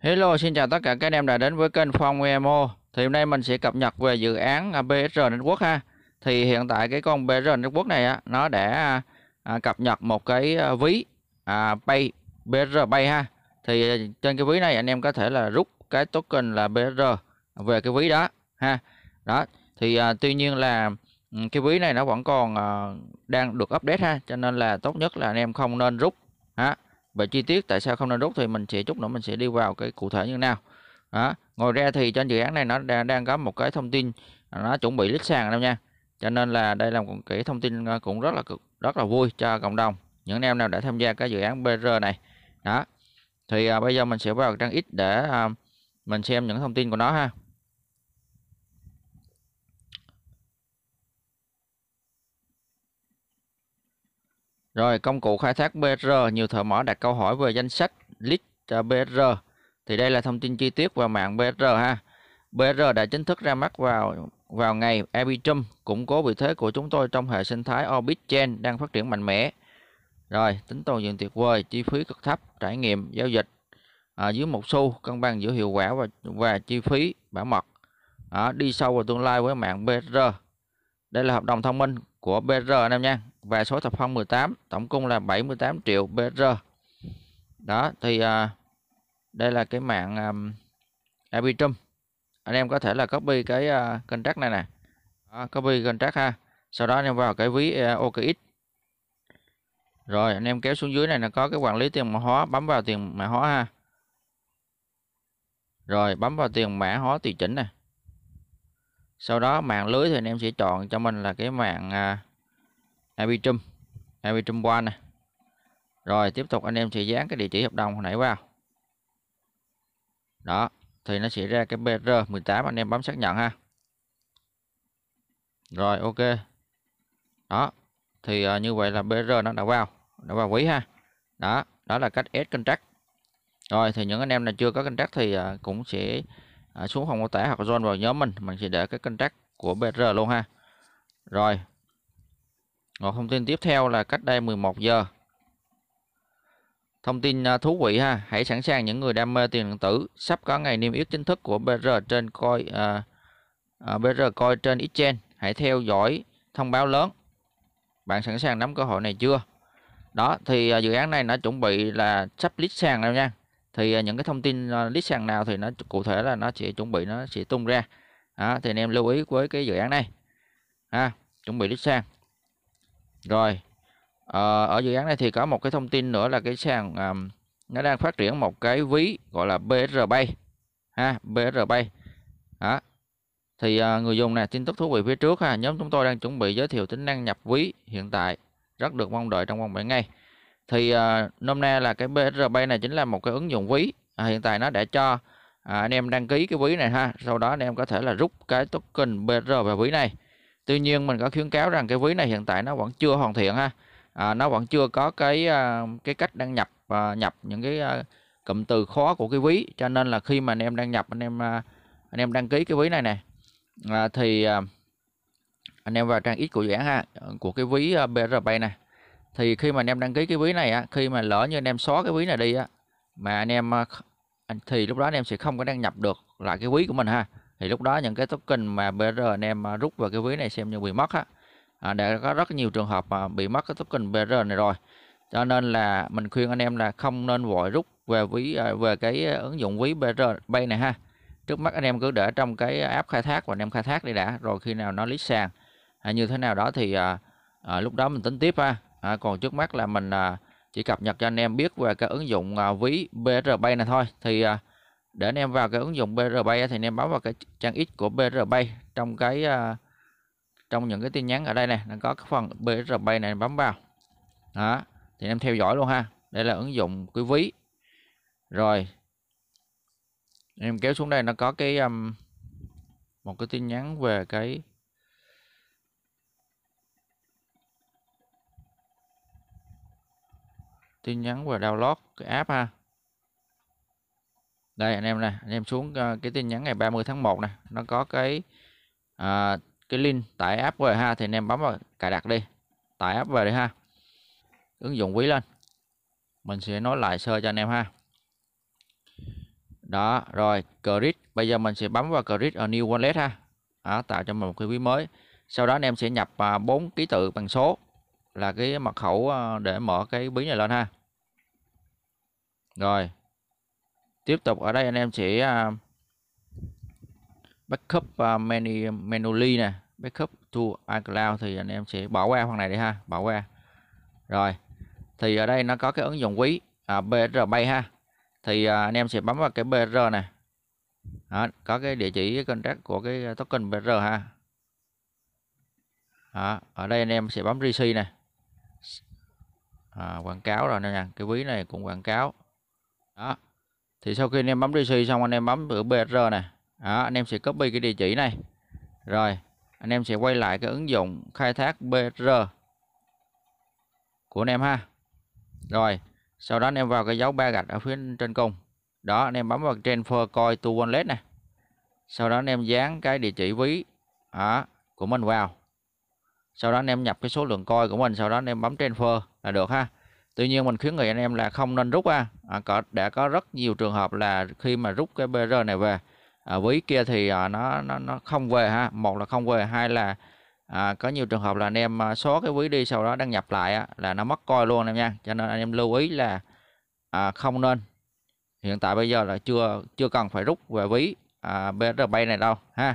Hello, xin chào tất cả các anh em đã đến với kênh Phong Emo. Thì hôm nay mình sẽ cập nhật về dự án à, BSR Network ha. Thì hiện tại cái con BSR Network này á, nó đã à, cập nhật một cái à, ví à, Pay BSR Pay ha. Thì à, trên cái ví này anh em có thể là rút cái token là BSR về cái ví đó ha. Đó. Thì à, tuy nhiên là ừ, cái ví này nó vẫn còn à, đang được update ha, cho nên là tốt nhất là anh em không nên rút ha về chi tiết tại sao không nên rút thì mình sẽ chút nữa mình sẽ đi vào cái cụ thể như nào đó ngoài ra thì trên dự án này nó đang, đang có một cái thông tin à, nó chuẩn bị lít sàn đâu nha cho nên là đây là một cái thông tin à, cũng rất là cực rất là vui cho cộng đồng những em nào đã tham gia cái dự án BR này đó thì à, bây giờ mình sẽ vào trang X để à, mình xem những thông tin của nó ha Rồi công cụ khai thác BR nhiều thợ mỏ đặt câu hỏi về danh sách list cho BR. Thì đây là thông tin chi tiết về mạng BR ha. BR đã chính thức ra mắt vào vào ngày Arbitrum củng cố vị thế của chúng tôi trong hệ sinh thái Orbit Chain đang phát triển mạnh mẽ. Rồi, tính toàn diện tuyệt vời, chi phí cực thấp, trải nghiệm giao dịch à, dưới một xu, cân bằng giữa hiệu quả và và chi phí bảo mật. À, đi sâu vào tương lai với mạng BR. Đây là hợp đồng thông minh của BR anh em nha và số thập phong 18 tổng cung là 78 triệu BR đó thì à, đây là cái mạng um, à, Arbitrum anh em có thể là copy cái uh, contract này nè đó, copy contract ha sau đó anh em vào cái ví uh, OKX rồi anh em kéo xuống dưới này là có cái quản lý tiền mã hóa bấm vào tiền mã hóa ha rồi bấm vào tiền mã hóa tùy chỉnh này sau đó mạng lưới thì anh em sẽ chọn cho mình là cái mạng uh, IP Trum IP Trum One này rồi tiếp tục anh em sẽ dán cái địa chỉ hợp đồng hồi nãy vào đó thì nó sẽ ra cái BR 18 anh em bấm xác nhận ha rồi ok đó thì uh, như vậy là BR nó đã vào đã vào quý ha đó đó là cách S contract rồi thì những anh em nào chưa có contract thì uh, cũng sẽ uh, xuống phòng mô tả hoặc join vào nhóm mình mình sẽ để cái contract của BR luôn ha rồi còn thông tin tiếp theo là cách đây 11 giờ. Thông tin à, thú vị ha, hãy sẵn sàng những người đam mê tiền điện tử, sắp có ngày niêm yết chính thức của BR trên coi à, à, BR coi trên exchange, hãy theo dõi thông báo lớn. Bạn sẵn sàng nắm cơ hội này chưa? Đó thì à, dự án này nó chuẩn bị là sắp list sàn rồi nha. Thì à, những cái thông tin à, list sàn nào thì nó cụ thể là nó sẽ chuẩn bị nó sẽ tung ra. Đó, thì anh em lưu ý với cái dự án này. Ha, chuẩn bị list sàn rồi à, ở dự án này thì có một cái thông tin nữa là cái sàn um, nó đang phát triển một cái ví gọi là BR Bay ha BR Bay đó thì uh, người dùng này tin tức thú vị phía trước ha nhóm chúng tôi đang chuẩn bị giới thiệu tính năng nhập ví hiện tại rất được mong đợi trong vòng 7 ngày thì uh, nôm na là cái BR Bay này chính là một cái ứng dụng ví à, hiện tại nó đã cho à, anh em đăng ký cái ví này ha sau đó anh em có thể là rút cái token BR vào ví này tuy nhiên mình có khuyến cáo rằng cái ví này hiện tại nó vẫn chưa hoàn thiện ha à, nó vẫn chưa có cái à, cái cách đăng nhập và nhập những cái à, cụm từ khó của cái ví cho nên là khi mà anh em đăng nhập anh em à, anh em đăng ký cái ví này nè à, thì anh em vào trang ít của dự án ha của cái ví BRB này thì khi mà anh em đăng ký cái ví này á khi mà lỡ như anh em xóa cái ví này đi á mà anh em thì lúc đó anh em sẽ không có đăng nhập được lại cái ví của mình ha thì lúc đó những cái token mà BR anh em à, rút vào cái ví này xem như bị mất á à, đã có rất nhiều trường hợp mà bị mất cái token BR này rồi cho nên là mình khuyên anh em là không nên vội rút về ví à, về cái ứng dụng ví BR Pay này ha trước mắt anh em cứ để trong cái app khai thác và anh em khai thác đi đã rồi khi nào nó list sàn à, như thế nào đó thì à, à, lúc đó mình tính tiếp ha à, còn trước mắt là mình à, chỉ cập nhật cho anh em biết về cái ứng dụng à, ví BR Pay này thôi thì à, để anh em vào cái ứng dụng BR Pay thì anh em bấm vào cái trang X của BR Pay trong cái à, trong những cái tin nhắn ở đây này nó có cái phần BR Pay này bấm vào đó thì anh em theo dõi luôn ha đây là ứng dụng quý ví rồi em kéo xuống đây nó có cái um, một cái tin nhắn về cái tin nhắn về download cái app ha đây anh em này anh em xuống ờ, cái tin nhắn ngày 30 tháng 1 này nó có cái à, cái link tải app về ha thì anh em bấm vào cài đặt đi tải app về đi ha ứng dụng quý lên mình sẽ nói lại sơ cho anh em ha đó rồi credit bây giờ mình sẽ bấm vào credit ở new wallet ha đó, tạo cho mình một cái quý mới sau đó anh em sẽ nhập ờ, bốn ký tự bằng số là cái mật khẩu để mở cái ví này lên ha rồi tiếp tục ở đây anh em sẽ à, backup à, menu manually nè backup to iCloud thì anh em sẽ bỏ qua phần này đi ha bỏ qua rồi thì ở đây nó có cái ứng dụng quý à, BR Bay ha thì à, anh em sẽ bấm vào cái BR này đó, có cái địa chỉ contract của cái token BR ha đó, ở đây anh em sẽ bấm receive này à, quảng cáo rồi nè cái ví này cũng quảng cáo đó thì sau khi anh em bấm DC xong anh em bấm ở BR này đó, anh em sẽ copy cái địa chỉ này rồi anh em sẽ quay lại cái ứng dụng khai thác BR của anh em ha rồi sau đó anh em vào cái dấu ba gạch ở phía trên cùng đó anh em bấm vào transfer coin to wallet này sau đó anh em dán cái địa chỉ ví đó, của mình vào sau đó anh em nhập cái số lượng coin của mình sau đó anh em bấm transfer là được ha Tuy nhiên mình khuyến nghị anh em là không nên rút ra. À, có, đã có rất nhiều trường hợp là khi mà rút cái BR này về à, ví kia thì à, nó, nó nó không về ha. Một là không về, hai là à, có nhiều trường hợp là anh em à, xóa cái ví đi sau đó đăng nhập lại á, là nó mất coi luôn em nha. Cho nên anh em lưu ý là à, không nên. Hiện tại bây giờ là chưa chưa cần phải rút về ví à, BR Bay này đâu ha.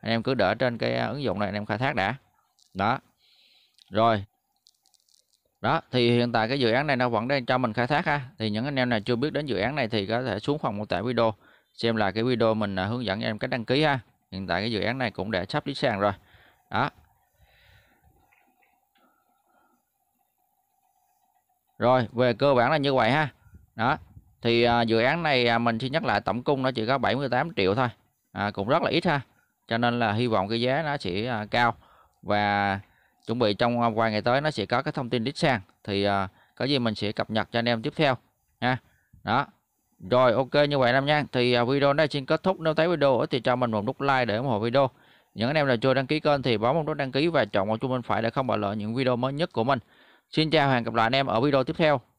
Anh em cứ đỡ trên cái à, ứng dụng này anh em khai thác đã. Đó. Rồi, đó thì hiện tại cái dự án này nó vẫn đang cho mình khai thác ha thì những anh em nào chưa biết đến dự án này thì có thể xuống phần mô tả video xem là cái video mình à, hướng dẫn em cách đăng ký ha hiện tại cái dự án này cũng đã sắp lý sàn rồi đó rồi về cơ bản là như vậy ha đó thì à, dự án này à, mình xin nhắc lại tổng cung nó chỉ có 78 triệu thôi à, cũng rất là ít ha cho nên là hy vọng cái giá nó sẽ à, cao và chuẩn bị trong à, vài ngày tới nó sẽ có cái thông tin đích sàn thì uh, có gì mình sẽ cập nhật cho anh em tiếp theo nha đó rồi ok như vậy em nha thì uh, video này xin kết thúc nếu thấy video thì cho mình một nút like để ủng hộ video những anh em nào chưa đăng ký kênh thì bấm một nút đăng ký và chọn vào chuông bên phải để không bỏ lỡ những video mới nhất của mình xin chào hẹn gặp lại anh em ở video tiếp theo